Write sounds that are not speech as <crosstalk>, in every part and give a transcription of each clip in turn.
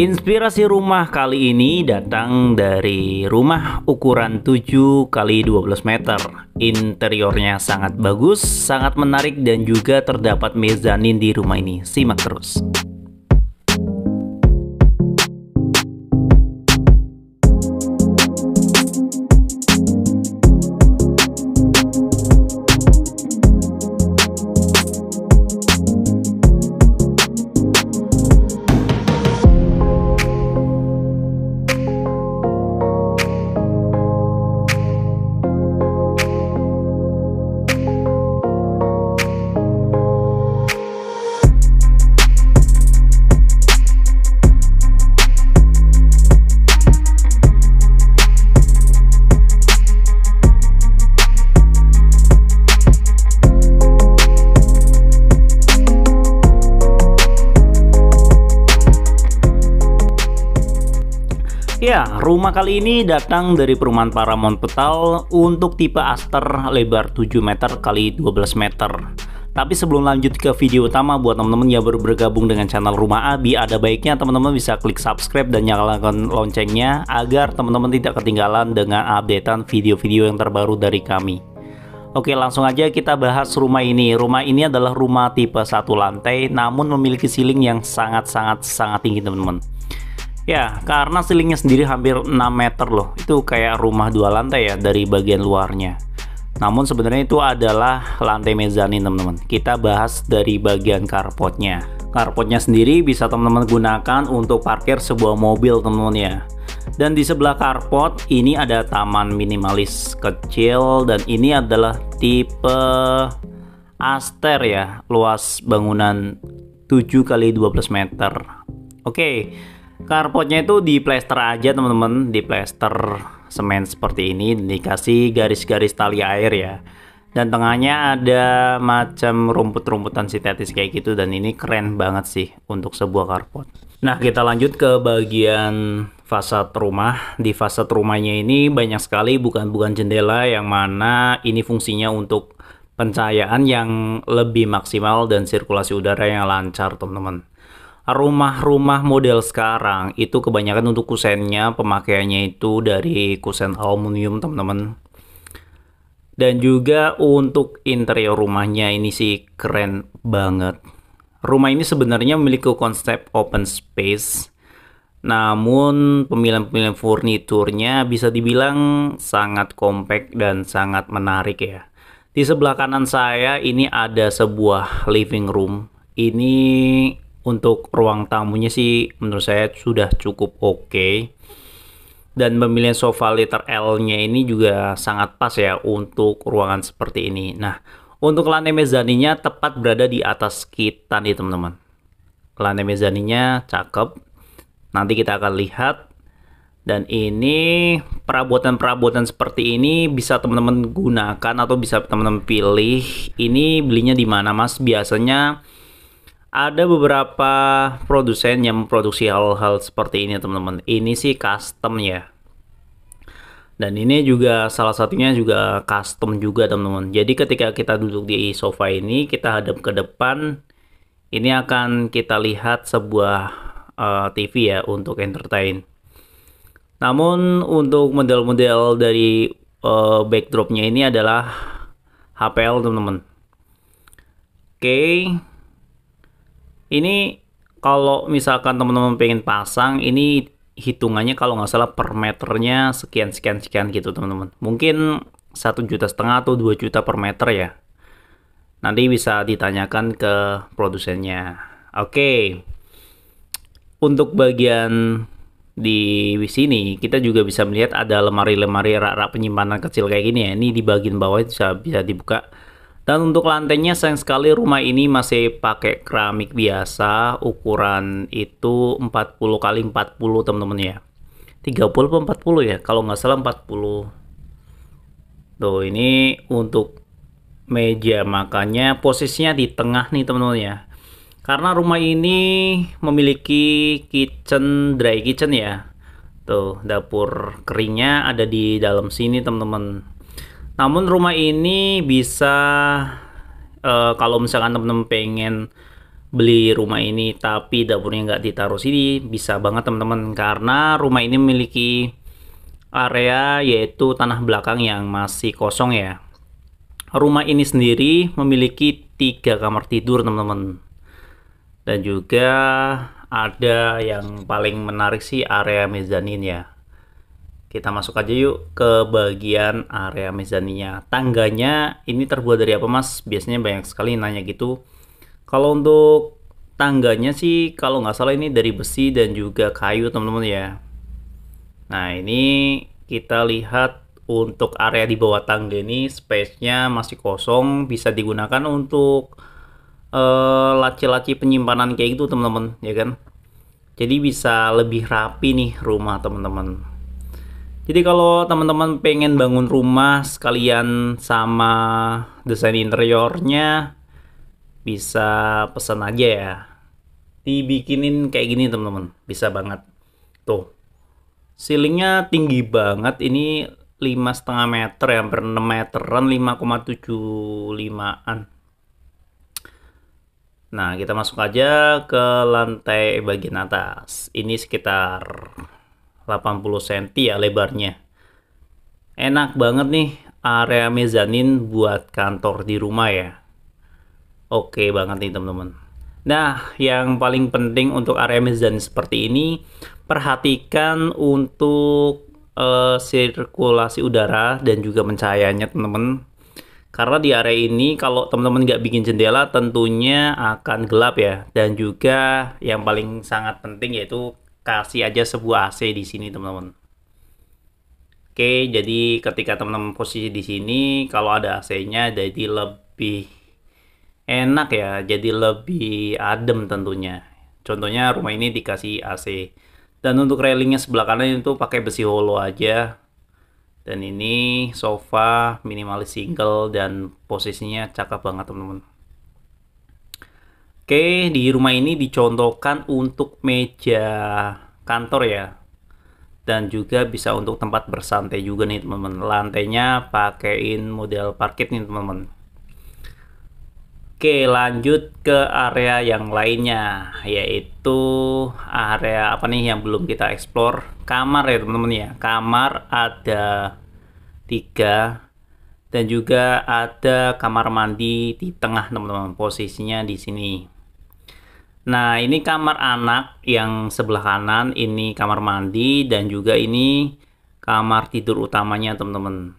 Inspirasi rumah kali ini datang dari rumah ukuran 7 x 12 meter. Interiornya sangat bagus, sangat menarik dan juga terdapat mezzanine di rumah ini. Simak terus. Rumah kali ini datang dari perumahan Paramount Petal untuk tipe Aster lebar 7 meter kali 12 meter. Tapi sebelum lanjut ke video utama buat teman-teman yang baru bergabung dengan channel Rumah Abi, ada baiknya teman-teman bisa klik subscribe dan nyalakan loncengnya agar teman-teman tidak ketinggalan dengan updatean video-video yang terbaru dari kami. Oke langsung aja kita bahas rumah ini. Rumah ini adalah rumah tipe satu lantai namun memiliki ceiling yang sangat-sangat sangat tinggi teman-teman. Ya, karena silingnya sendiri hampir 6 meter loh. Itu kayak rumah dua lantai ya dari bagian luarnya. Namun sebenarnya itu adalah lantai mezzanine teman-teman. Kita bahas dari bagian karpotnya. Karpotnya sendiri bisa teman-teman gunakan untuk parkir sebuah mobil teman-teman ya. Dan di sebelah karpot ini ada taman minimalis kecil dan ini adalah tipe aster ya, luas bangunan 7 kali 12 meter. Oke. Okay karpotnya itu di plester aja teman-teman, di plester semen seperti ini dikasih garis-garis tali air ya. Dan tengahnya ada macam rumput-rumputan sintetis kayak gitu dan ini keren banget sih untuk sebuah carport. Nah, kita lanjut ke bagian fasad rumah. Di fasad rumahnya ini banyak sekali bukan-bukan jendela yang mana ini fungsinya untuk pencahayaan yang lebih maksimal dan sirkulasi udara yang lancar, teman-teman rumah-rumah model sekarang itu kebanyakan untuk kusennya pemakaiannya itu dari kusen aluminium teman-teman dan juga untuk interior rumahnya ini sih keren banget rumah ini sebenarnya memiliki konsep open space namun pemilihan-pemilihan furniturnya bisa dibilang sangat kompak dan sangat menarik ya. Di sebelah kanan saya ini ada sebuah living room. Ini untuk ruang tamunya sih menurut saya sudah cukup oke. Okay. Dan pemilihan sofa liter L-nya ini juga sangat pas ya untuk ruangan seperti ini. Nah, untuk lantai mezzaninya tepat berada di atas kita nih teman-teman. Lantai mezzaninya cakep. Nanti kita akan lihat dan ini perabotan-perabotan seperti ini bisa teman-teman gunakan atau bisa teman-teman pilih. Ini belinya di mana Mas? Biasanya ada beberapa produsen yang memproduksi hal-hal seperti ini teman-teman. Ini sih custom ya. Dan ini juga salah satunya juga custom juga teman-teman. Jadi ketika kita duduk di sofa ini, kita hadap ke depan. Ini akan kita lihat sebuah uh, eh, TV ya untuk entertain. Namun untuk model-model dari uh, backdropnya ini adalah HPL teman-teman. Oke, okay. Ini kalau misalkan teman-teman pengen pasang, ini hitungannya kalau nggak salah per meternya sekian sekian sekian gitu teman-teman. Mungkin satu juta setengah atau 2 juta per meter ya. Nanti bisa ditanyakan ke produsennya. Oke. Okay. Untuk bagian di sini kita juga bisa melihat ada lemari-lemari rak-rak penyimpanan kecil kayak gini ya. Ini di bagian bawah itu bisa bisa dibuka dan untuk lantainya sayang sekali rumah ini masih pakai keramik biasa, ukuran itu 40 kali 40 teman-teman ya. 30 atau 40 ya, kalau nggak salah 40. Tuh ini untuk meja, makanya posisinya di tengah nih teman-teman ya. Karena rumah ini memiliki kitchen, dry kitchen ya. Tuh, dapur keringnya ada di dalam sini teman-teman. Namun rumah ini bisa uh, kalau misalkan teman-teman pengen beli rumah ini tapi dapurnya nggak ditaruh sini bisa banget teman-teman karena rumah ini memiliki area yaitu tanah belakang yang masih kosong ya rumah ini sendiri memiliki tiga kamar tidur teman-teman dan juga ada yang paling menarik sih area mezanin ya kita masuk aja yuk ke bagian area mezzanine Tangganya ini terbuat dari apa mas? Biasanya banyak sekali nanya gitu. Kalau untuk tangganya sih kalau nggak salah ini dari besi dan juga kayu teman-teman ya. Nah ini kita lihat untuk area di bawah tangga ini space-nya masih kosong bisa digunakan untuk eh, laci-laci uh, penyimpanan kayak gitu teman-teman ya kan jadi bisa lebih rapi nih rumah teman-teman jadi kalau teman-teman pengen bangun rumah sekalian sama desain interiornya bisa pesan aja ya. Dibikinin kayak gini teman-teman, bisa banget. Tuh, ceilingnya tinggi banget. Ini 5,5 meter ya, hampir 6 meteran, 5,75an. Nah, kita masuk aja ke lantai bagian atas. Ini sekitar 80 cm ya lebarnya enak banget nih area mezanin buat kantor di rumah ya oke banget nih teman-teman nah yang paling penting untuk area mezanin seperti ini perhatikan untuk uh, sirkulasi udara dan juga pencahayaannya teman-teman karena di area ini kalau teman-teman nggak bikin jendela tentunya akan gelap ya dan juga yang paling sangat penting yaitu kasih aja sebuah AC di sini teman-teman. Oke, jadi ketika teman-teman posisi di sini, kalau ada AC-nya jadi lebih enak ya, jadi lebih adem tentunya. Contohnya rumah ini dikasih AC. Dan untuk railingnya sebelah kanan itu pakai besi hollow aja. Dan ini sofa minimalis single dan posisinya cakep banget teman-teman. Oke, di rumah ini dicontohkan untuk meja kantor ya. Dan juga bisa untuk tempat bersantai juga nih teman-teman. Lantainya pakaiin model parkit nih teman-teman. Oke, lanjut ke area yang lainnya yaitu area apa nih yang belum kita explore? Kamar ya teman-teman ya. Kamar ada tiga dan juga ada kamar mandi di tengah teman-teman posisinya di sini Nah, ini kamar anak yang sebelah kanan, ini kamar mandi dan juga ini kamar tidur utamanya, teman-teman.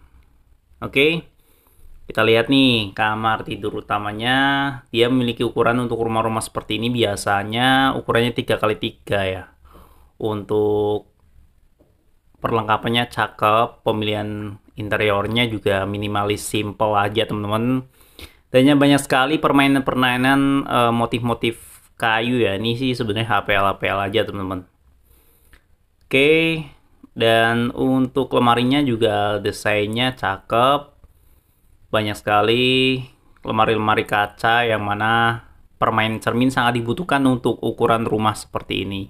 Oke. Kita lihat nih kamar tidur utamanya. Dia memiliki ukuran untuk rumah-rumah seperti ini biasanya ukurannya 3x3 ya. Untuk perlengkapannya cakep, pemilihan interiornya juga minimalis simple aja teman-teman dan banyak sekali permainan-permainan eh, motif-motif kayu ya ini sih sebenarnya HPL HPL aja teman-teman oke dan untuk lemarinya juga desainnya cakep banyak sekali lemari-lemari kaca yang mana permain cermin sangat dibutuhkan untuk ukuran rumah seperti ini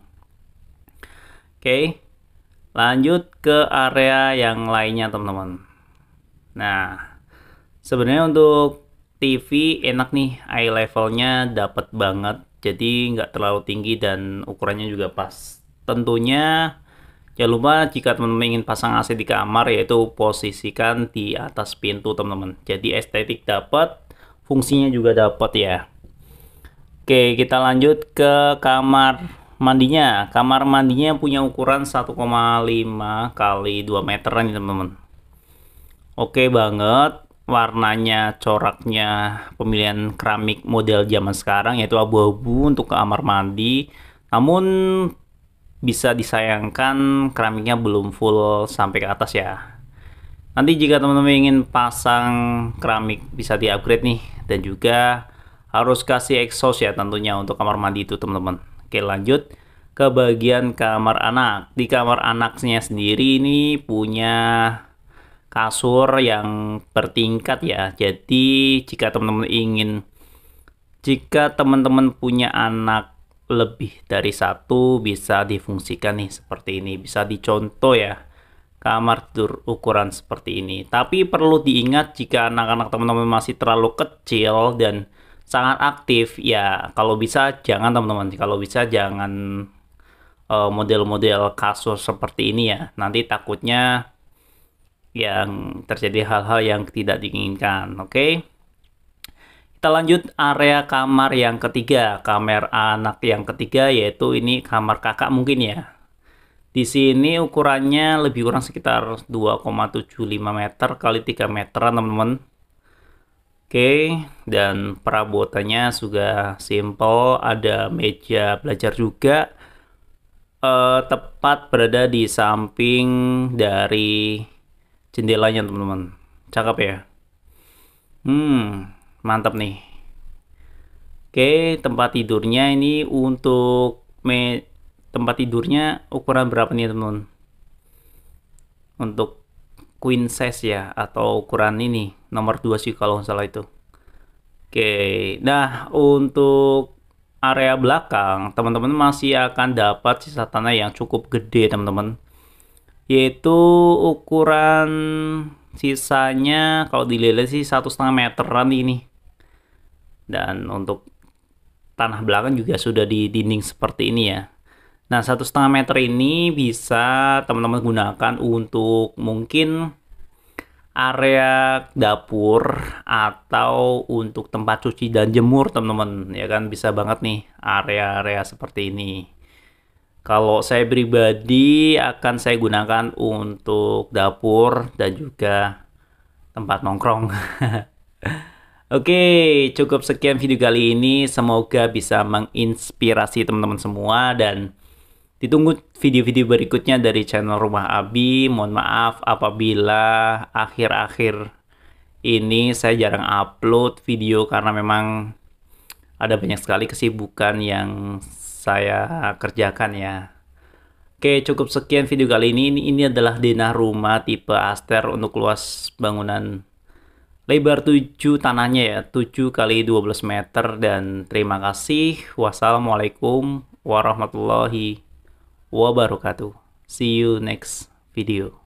oke lanjut ke area yang lainnya teman-teman nah sebenarnya untuk TV enak nih eye levelnya dapat banget jadi nggak terlalu tinggi dan ukurannya juga pas tentunya jangan lupa jika teman-teman ingin pasang AC di kamar yaitu posisikan di atas pintu teman-teman jadi estetik dapat fungsinya juga dapat ya oke kita lanjut ke kamar mandinya kamar mandinya punya ukuran 1,5 kali 2 meteran teman-teman oke banget warnanya, coraknya, pemilihan keramik model zaman sekarang yaitu abu-abu untuk kamar mandi. Namun bisa disayangkan keramiknya belum full sampai ke atas ya. Nanti jika teman-teman ingin pasang keramik bisa di-upgrade nih dan juga harus kasih exhaust ya tentunya untuk kamar mandi itu teman-teman. Oke, lanjut ke bagian kamar anak. Di kamar anaknya sendiri ini punya kasur yang bertingkat ya. Jadi jika teman-teman ingin jika teman-teman punya anak lebih dari satu bisa difungsikan nih seperti ini. Bisa dicontoh ya kamar tidur ukuran seperti ini. Tapi perlu diingat jika anak-anak teman-teman masih terlalu kecil dan sangat aktif ya kalau bisa jangan teman-teman kalau bisa jangan eh, model-model uh, kasur seperti ini ya nanti takutnya yang terjadi hal-hal yang tidak diinginkan. Oke. Okay? Kita lanjut area kamar yang ketiga, kamar anak yang ketiga yaitu ini kamar kakak mungkin ya. Di sini ukurannya lebih kurang sekitar 2,75 meter kali 3 meter, teman-teman. Oke, dan perabotannya sudah simple, ada meja belajar juga. Eh, tepat berada di samping dari jendelanya teman-teman cakep ya hmm mantap nih oke tempat tidurnya ini untuk me tempat tidurnya ukuran berapa nih teman-teman untuk queen size ya atau ukuran ini nomor 2 sih kalau nggak salah itu oke nah untuk area belakang teman-teman masih akan dapat sisa tanah yang cukup gede teman-teman yaitu ukuran sisanya kalau dilihat sih satu setengah meteran ini dan untuk tanah belakang juga sudah di dinding seperti ini ya nah satu setengah meter ini bisa teman-teman gunakan untuk mungkin area dapur atau untuk tempat cuci dan jemur teman-teman ya kan bisa banget nih area-area seperti ini kalau saya pribadi akan saya gunakan untuk dapur dan juga tempat nongkrong. <laughs> Oke, cukup sekian video kali ini. Semoga bisa menginspirasi teman-teman semua dan ditunggu video-video berikutnya dari channel Rumah Abi. Mohon maaf apabila akhir-akhir ini saya jarang upload video karena memang ada banyak sekali kesibukan yang saya kerjakan ya. Oke, cukup sekian video kali ini. Ini, ini adalah denah rumah tipe Aster untuk luas bangunan lebar 7 tanahnya ya, 7 kali 12 meter dan terima kasih. Wassalamualaikum warahmatullahi wabarakatuh. See you next video.